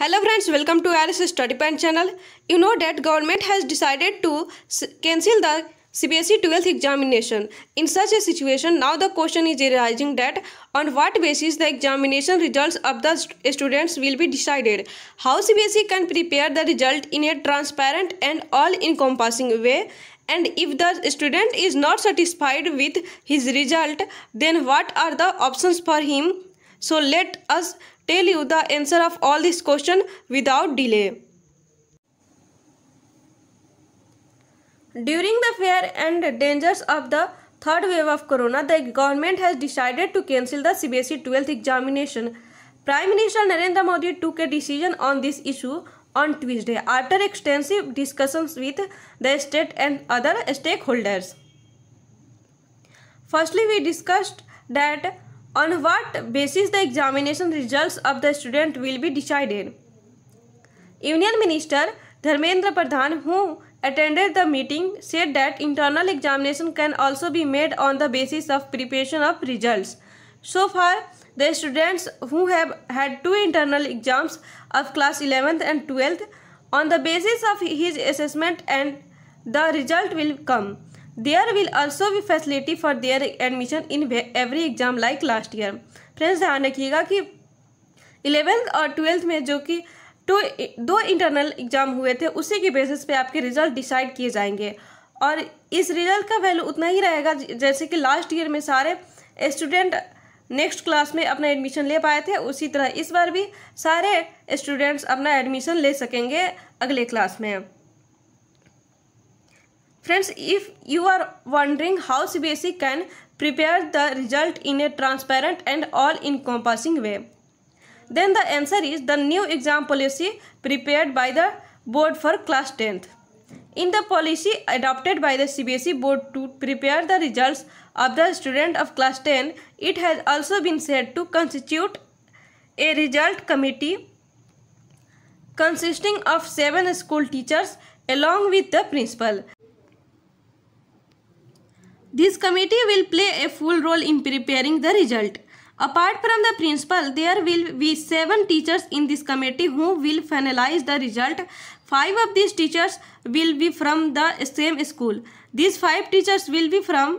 hello friends welcome to rs study plan channel you know that government has decided to cancel the cbse 12th examination in such a situation now the question is arising that on what basis the examination results of the students will be decided how cbse can prepare the result in a transparent and all encompassing way and if the student is not satisfied with his result then what are the options for him so let us tell you the answer of all these question without delay. During the fear and dangers of the third wave of corona, the government has decided to cancel the CBSE 12th examination. Prime Minister Narendra Modi took a decision on this issue on Tuesday after extensive discussions with the state and other stakeholders. Firstly, we discussed that on what basis the examination results of the student will be decided? Union Minister Dharmendra Pradhan, who attended the meeting, said that internal examination can also be made on the basis of preparation of results. So far, the students who have had two internal exams of class 11th and 12th on the basis of his assessment and the result will come. There will also भी facility for their admission in every exam like last year friends ध्यान रखिएगा कि eleventh और twelfth में जो कि तो दो इंटरनल एग्ज़ाम हुए थे उसी के बेसिस पे आपके रिज़ल्ट डिसाइड किए जाएंगे और इस रिज़ल्ट का वैल्यू उतना ही रहेगा जैसे कि लास्ट ईयर में सारे स्टूडेंट नेक्स्ट क्लास में अपना एडमिशन ले पाए थे उसी तरह इस बार भी सारे स्टूडेंट्स अपना एडमिशन ले सकेंगे अगले क्लास में Friends, if you are wondering how CBSE can prepare the result in a transparent and all-encompassing way, then the answer is the new exam policy prepared by the board for class 10th. In the policy adopted by the CBSE board to prepare the results of the student of class 10, it has also been said to constitute a result committee consisting of seven school teachers along with the principal this committee will play a full role in preparing the result. Apart from the principal, there will be seven teachers in this committee who will finalize the result. Five of these teachers will be from the same school. These five teachers will be from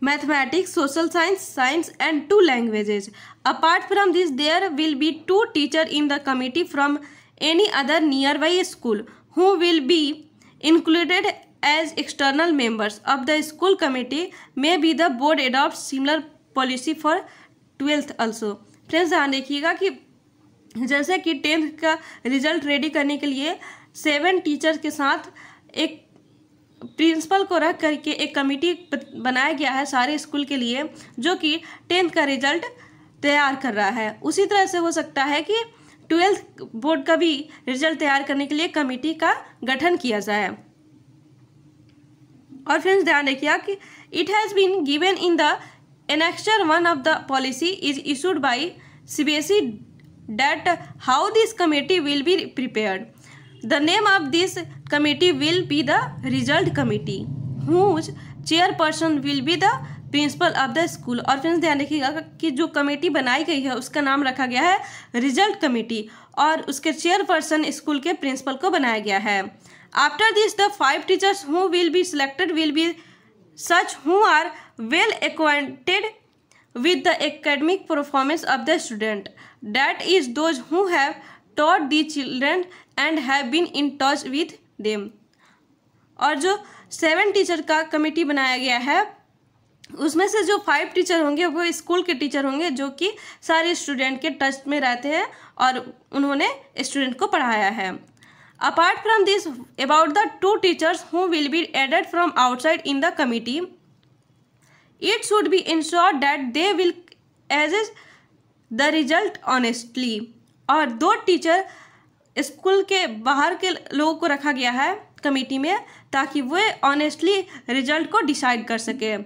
mathematics, social science, science and two languages. Apart from this, there will be two teachers in the committee from any other nearby school who will be included as external members of the school committee may be the board adopt similar policy for twelfth also friends ध्यान रखिएगा कि जैसे कि tenth का result ready करने के लिए seven teachers के साथ एक प्रिंसिपल को रख करके एक कमेटी बनाया गया है सारे स्कूल के लिए जो कि टेंथ का रिजल्ट तैयार कर रहा है उसी तरह से हो सकता है कि ट्वेल्थ बोर्ड का भी रिजल्ट तैयार करने के लिए कमेटी का गठन किया जाए और फ्रेंड्स ध्यान रखिएगा कि it has been given in the annexure one of the policy is issued by C B S E date how this committee will be prepared the name of this committee will be the result committee whose chairperson will be the principal of the school और friends ध्यान रखिएगा कि जो committee बनाई गई है उसका नाम रखा गया है रिजल्ट कमेटी और उसके चेयरपर्सन स्कूल के प्रिंसिपल को बनाया गया है after this the five teachers who will be selected will be such who are well acquainted with the academic performance of the student that is those who have taught the children and have been in touch with them और जो seven teacher का committee बनाया गया है उसमें से जो five teacher होंगे वो स्कूल के टीचर होंगे जो कि सारे स्टूडेंट के टच में रहते हैं और उन्होंने स्टूडेंट को पढ़ाया है apart from this about the two teachers who will be added from outside in the committee it should be ensure that they will as is the result honestly और दो टीचर स्कूल के बाहर के लोगों को रखा गया है कमेटी में ताकि वे ऑनेस्टली रिजल्ट को डिसाइड कर सके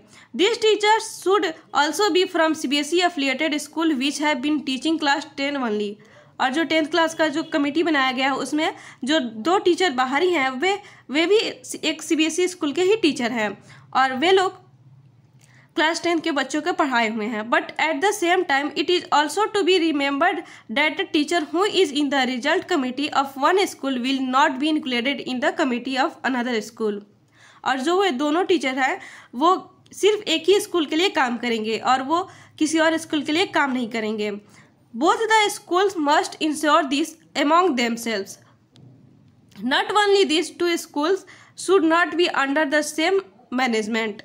this teacher should also be from C B S E affiliated school which have been teaching class ten only और जो टेंथ क्लास का जो कमेटी बनाया गया है उसमें जो दो टीचर बाहरी हैं वे वे भी एक सीबीएसई e स्कूल के ही टीचर हैं और वे लोग क्लास टेंथ के बच्चों के पढ़ाए हुए हैं but at the same time it is also to be remembered that teacher who is in the result committee of one school will not be included in the committee of another school और जो वे दोनों teacher हैं वो सिर्फ एक ही school के लिए काम करेंगे और वो किसी और स्कूल के लिए काम नहीं करेंगे Both the schools must ensure this among themselves. Not only these two schools should not be under the same management.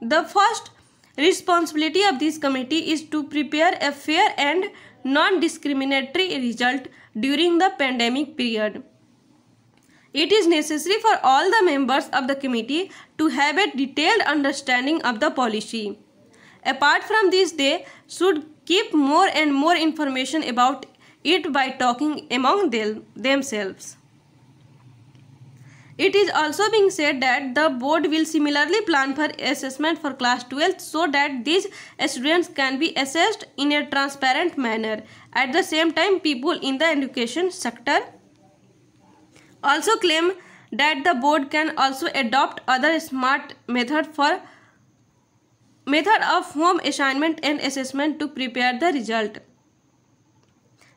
The first responsibility of this committee is to prepare a fair and non-discriminatory result during the pandemic period. It is necessary for all the members of the committee to have a detailed understanding of the policy. Apart from this, they should keep more and more information about it by talking among them, themselves. It is also being said that the board will similarly plan for assessment for class 12 so that these students can be assessed in a transparent manner. At the same time, people in the education sector also claim that the board can also adopt other smart method for Method of home assignment and assessment to prepare the result.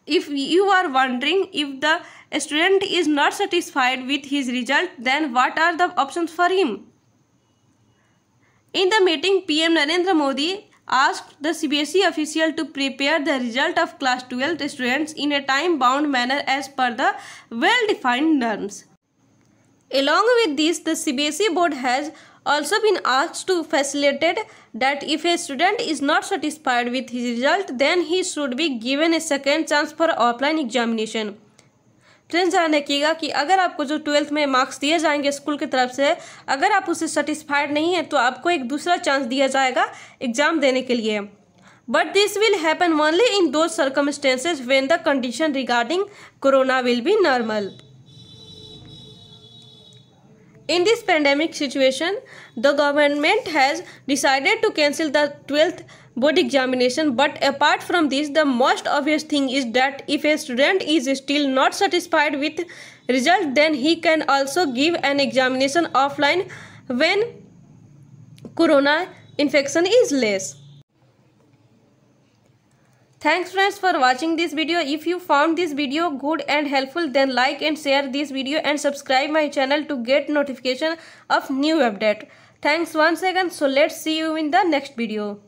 If you are wondering if the student is not satisfied with his result, then what are the options for him? In the meeting, PM Narendra Modi asked the CBSE official to prepare the result of class 12 students in a time-bound manner as per the well-defined norms. Along with this, the CBSE board has also been asked to facilitate that if a student is not satisfied with his result then he should be given a second chance for offline examination friends ध्यान रखिएगा कि अगर आपको जो twelfth में marks दिए जाएंगे school की तरफ से अगर आप उसे सेटिस्फाइड नहीं है तो आपको एक दूसरा चांस दिया जाएगा एग्जाम देने के लिए but this will happen only in two circumstances when the condition regarding corona will be normal In this pandemic situation, the government has decided to cancel the 12th board examination but apart from this the most obvious thing is that if a student is still not satisfied with result then he can also give an examination offline when corona infection is less. Thanks friends for watching this video. If you found this video good and helpful then like and share this video and subscribe my channel to get notification of new update. Thanks once again. So let's see you in the next video.